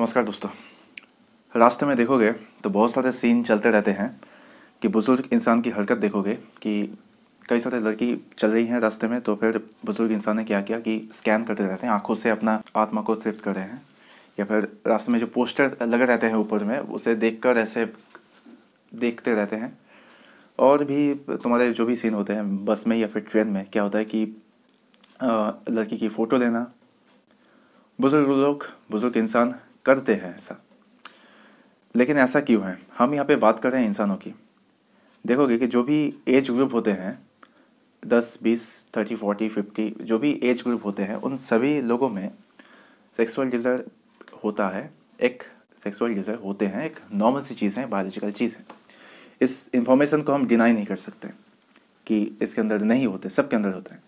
नमस्कार दोस्तों रास्ते में देखोगे तो बहुत सारे सीन चलते रहते हैं कि बुज़ुर्ग इंसान की हरकत देखोगे कि कई सारे लड़की चल रही हैं रास्ते में तो फिर बुज़ुर्ग इंसान ने क्या किया कि स्कैन करते रहते हैं आंखों से अपना आत्मा को तृप्त कर रहे हैं या फिर रास्ते में जो पोस्टर लगे रहते हैं ऊपर में उसे देख कर ऐसे देखते रहते हैं और भी तुम्हारे जो भी सीन होते हैं बस में या फिर ट्रेन में क्या होता है कि लड़की की फ़ोटो लेना बुज़ुर्ग लोग बुज़ुर्ग इंसान करते हैं ऐसा लेकिन ऐसा क्यों है हम यहाँ पे बात कर रहे हैं इंसानों की देखोगे कि जो भी एज ग्रुप होते हैं दस बीस थर्टी फोर्टी फिफ्टी जो भी एज ग्रुप होते हैं उन सभी लोगों में सेक्सुअल डिज़ायर होता है एक सेक्सुअल डिज़ायर होते हैं एक नॉर्मल सी चीज़ है बायोलॉजिकल चीज़ है इस इंफॉर्मेशन को हम डिनाई नहीं कर सकते कि इसके अंदर नहीं होते सब के अंदर होते हैं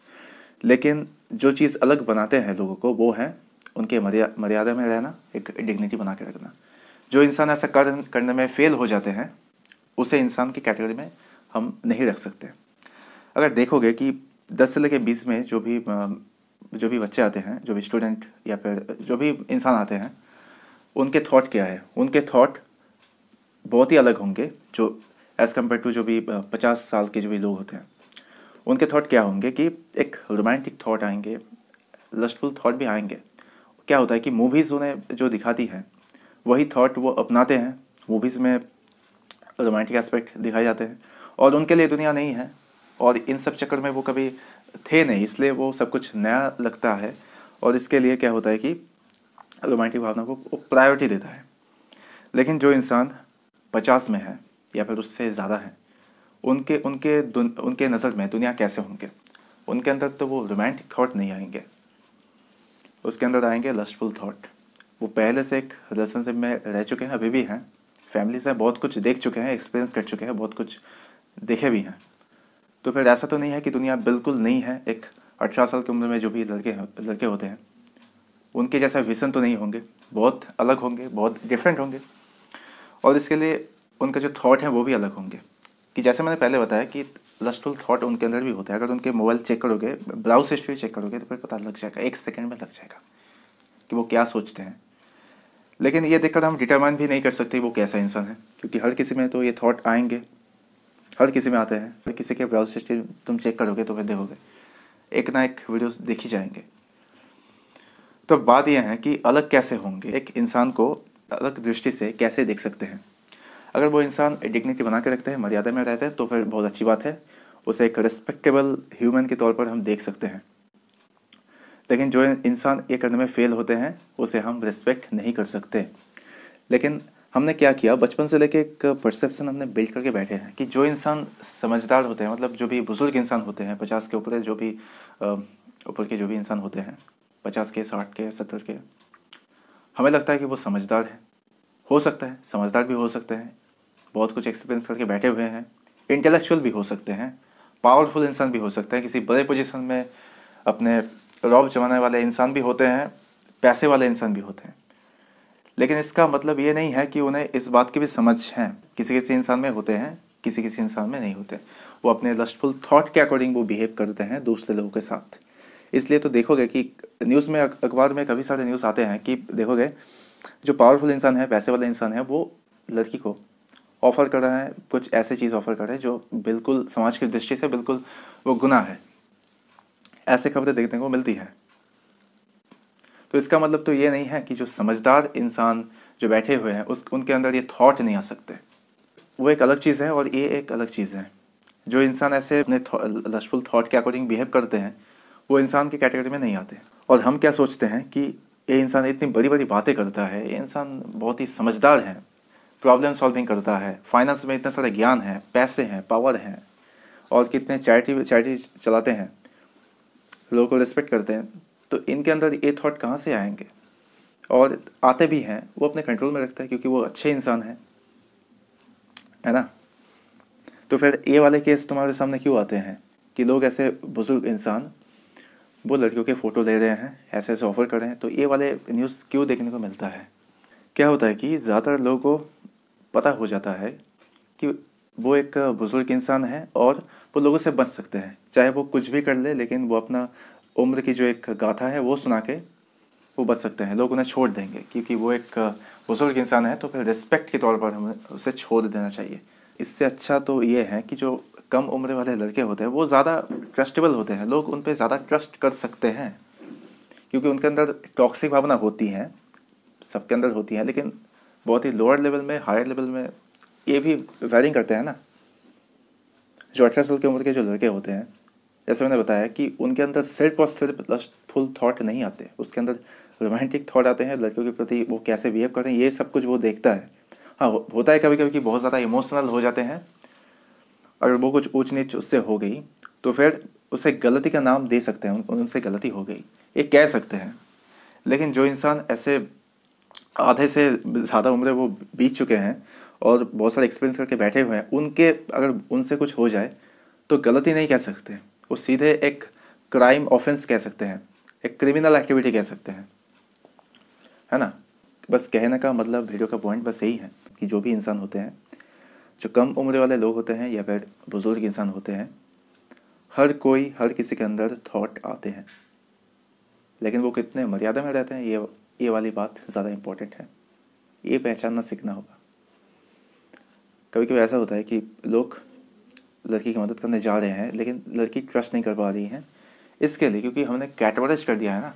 लेकिन जो चीज़ अलग बनाते हैं लोगों को वो है उनके मर्या मर्यादा में रहना एक डिग्निटी बना के रखना जो इंसान ऐसा कर करने में फेल हो जाते हैं उसे इंसान की कैटेगरी में हम नहीं रख सकते अगर देखोगे कि दस से लेकर बीस में जो भी जो भी बच्चे आते हैं जो भी स्टूडेंट या फिर जो भी इंसान आते हैं उनके थॉट क्या है उनके थॉट बहुत ही अलग होंगे जो एज़ कम्पेयर टू जो भी पचास साल के जो भी लोग होते हैं उनके थॉट क्या होंगे कि एक रोमांटिक थॉट आएंगे लस्टफुल थॉट भी आएंगे क्या होता है कि मूवीज़ उन्हें जो दिखाती हैं वही थॉट वो अपनाते हैं मूवीज़ में रोमांटिक एस्पेक्ट दिखाए जाते हैं और उनके लिए दुनिया नहीं है और इन सब चक्कर में वो कभी थे नहीं इसलिए वो सब कुछ नया लगता है और इसके लिए क्या होता है कि रोमांटिक भावना को प्रायोरिटी देता है लेकिन जो इंसान पचास में है या फिर उससे ज़्यादा है उनके उनके उनके नज़र में दुनिया कैसे होंगे उनके अंदर तो वो रोमांटिक थॉट नहीं आएंगे उसके अंदर आएंगे लस्टफुल थाट वो पहले से एक रिलेशनशिप में रह चुके हैं अभी भी हैं फैमिली से बहुत कुछ देख चुके हैं एक्सपीरियंस कर चुके हैं बहुत कुछ देखे भी हैं तो फिर ऐसा तो नहीं है कि दुनिया बिल्कुल नहीं है एक अठारह साल की उम्र में जो भी लड़के लड़के होते हैं उनके जैसा विसन तो नहीं होंगे बहुत अलग होंगे बहुत डिफरेंट होंगे और इसके लिए उनका जो थाट हैं वो भी अलग होंगे कि जैसे मैंने पहले बताया कि लस्टफुल थॉट उनके अंदर भी होता है अगर उनके मोबाइल चेक करोगे ब्राउज हिस्ट्री चेक करोगे तो फिर पता लग जाएगा एक सेकेंड में लग जाएगा कि वो क्या सोचते हैं लेकिन ये देखकर हम डिटरमाइन भी नहीं कर सकते वो कैसा इंसान है क्योंकि हर किसी में तो ये थॉट आएंगे हर किसी में आते हैं हर किसी के ब्राउज हिस्ट्री तुम चेक करोगे तो फिर देखोगे एक ना एक वीडियोस देखी जाएंगे तो बात यह है कि अलग कैसे होंगे एक इंसान को अलग दृष्टि से कैसे देख सकते हैं अगर वो इंसान डिग्निटी बना के रखते हैं मर्यादा में रहते हैं तो फिर बहुत अच्छी बात है उसे एक रिस्पेक्टेबल ह्यूमन के तौर पर हम देख सकते हैं लेकिन जो इंसान ये करने में फेल होते हैं उसे हम रिस्पेक्ट नहीं कर सकते लेकिन हमने क्या किया बचपन से लेके एक परसेप्शन हमने बिल्ड करके बैठे हैं कि जो इंसान समझदार होते हैं मतलब जो भी बुज़ुर्ग इंसान होते हैं पचास के ऊपर जो भी ऊपर के जो भी इंसान होते हैं पचास के साठ के सत्तर के हमें लगता है कि वो समझदार है हो सकता है समझदार भी हो सकते हैं बहुत कुछ एक्सपीरियंस करके बैठे हुए हैं इंटेलेक्चुअल भी हो सकते हैं पावरफुल इंसान भी हो सकते हैं किसी बड़े पोजिशन में अपने रॉब जमाने वाले इंसान भी होते हैं पैसे वाले इंसान भी होते हैं लेकिन इसका मतलब ये नहीं है कि उन्हें इस बात की भी समझ है किसी किसी इंसान में होते हैं किसी किसी इंसान में नहीं होते वो अपने लस्टफुल थॉट के अकॉर्डिंग वो बिहेव करते हैं दूसरे लोगों के साथ इसलिए तो देखोगे कि न्यूज़ में अखबार में कभी सारे न्यूज़ आते हैं कि देखोगे जो पावरफुल इंसान है पैसे वाला इंसान है वो लड़की को ऑफ़र कर रहे हैं कुछ ऐसे चीज़ ऑफ़र कर रहे हैं जो बिल्कुल समाज की दृष्टि से बिल्कुल वो गुना है ऐसे खबरें देखने को मिलती हैं तो इसका मतलब तो ये नहीं है कि जो समझदार इंसान जो बैठे हुए हैं उस उनके अंदर ये थॉट नहीं आ सकते वो एक अलग चीज़ है और ये एक अलग चीज़ है जो इंसान ऐसे अपने लशफुल थाट के अकॉर्डिंग बिहेव करते हैं वो इंसान की कैटेगरी में नहीं आते और हम क्या सोचते हैं कि ये इंसान इतनी बड़ी बड़ी बातें करता है ये इंसान बहुत ही समझदार है प्रॉब्लम सॉल्विंग करता है फाइनेंस में इतने सारे ज्ञान है पैसे हैं पावर हैं और कितने चैरिटी चैरिटी चलाते हैं लोगों को रिस्पेक्ट करते हैं तो इनके अंदर ये थॉट कहाँ से आएंगे और आते भी हैं वो अपने कंट्रोल में रखते हैं क्योंकि वो अच्छे इंसान हैं है ना तो फिर ये वाले केस तुम्हारे सामने क्यों आते हैं कि लोग ऐसे बुज़ुर्ग इंसान वो लड़कियों के फ़ोटो ले रहे हैं ऐसे ऐसे ऑफ़र कर रहे हैं तो ये वाले न्यूज़ क्यों देखने को मिलता है क्या होता है कि ज़्यादातर लोगों को पता हो जाता है कि वो एक बुज़ुर्ग इंसान है और वो लोगों से बच सकते हैं चाहे वो कुछ भी कर ले, लेकिन वो अपना उम्र की जो एक गाथा है वो सुना के वो बच सकते हैं लोग उन्हें छोड़ देंगे क्योंकि वो एक बुज़ुर्ग इंसान है तो फिर रिस्पेक्ट के तौर पर हमें उसे छोड़ देना चाहिए इससे अच्छा तो ये है कि जो कम उम्र वाले लड़के होते हैं वो ज़्यादा ट्रस्टेबल होते हैं लोग उन पर ज़्यादा ट्रस्ट कर सकते हैं क्योंकि उनके अंदर टॉक्सिक भावना होती है सबके अंदर होती है लेकिन बहुत ही लोअर लेवल में हायर लेवल में ये भी वेरिंग करते हैं ना जो अठारह साल की उम्र के जो लड़के होते हैं जैसे मैंने बताया कि उनके अंदर सिर्फ और सिर्फ लस्टफुल थाट नहीं आते उसके अंदर रोमांटिक थाट आते हैं लड़कियों के प्रति वो कैसे बिहेव करते हैं ये सब कुछ वो देखता है हाँ होता है कभी कभी कि बहुत ज़्यादा इमोशनल हो जाते हैं अगर वो कुछ ऊँच नीच उससे हो गई तो फिर उसे गलती का नाम दे सकते हैं उनसे गलती हो गई ये कह सकते हैं लेकिन जो इंसान ऐसे आधे से ज़्यादा उम्र वो बीत चुके हैं और बहुत सारे एक्सपीरियंस करके बैठे हुए हैं उनके अगर उनसे कुछ हो जाए तो गलती नहीं कह सकते वो सीधे एक क्राइम ऑफेंस कह सकते हैं एक क्रिमिनल एक्टिविटी कह सकते हैं है ना बस कहने का मतलब वीडियो का पॉइंट बस यही है कि जो भी इंसान होते हैं जो कम उम्र वाले लोग होते हैं या फिर बुज़ुर्ग इंसान होते हैं हर कोई हर किसी के अंदर थॉट आते हैं लेकिन वो कितने मर्यादा में रहते हैं ये ये वाली बात ज़्यादा इम्पोर्टेंट है ये पहचानना सीखना होगा कभी कभी ऐसा होता है कि लोग लड़की की मदद करने जा रहे हैं लेकिन लड़की ट्रस्ट नहीं कर पा रही है इसके लिए क्योंकि हमने कैटवरेज कर दिया है ना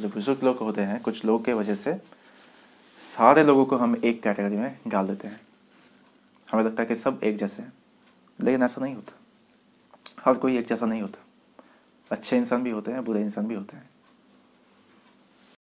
जो बुजुर्ग लोग होते हैं कुछ लोग के वजह से सारे लोगों को हम एक कैटेगरी में डाल देते हैं हमें लगता है कि सब एक जैसे हैं लेकिन ऐसा नहीं होता हर कोई एक जैसा नहीं होता अच्छे इंसान भी होते हैं बुरे इंसान भी होते हैं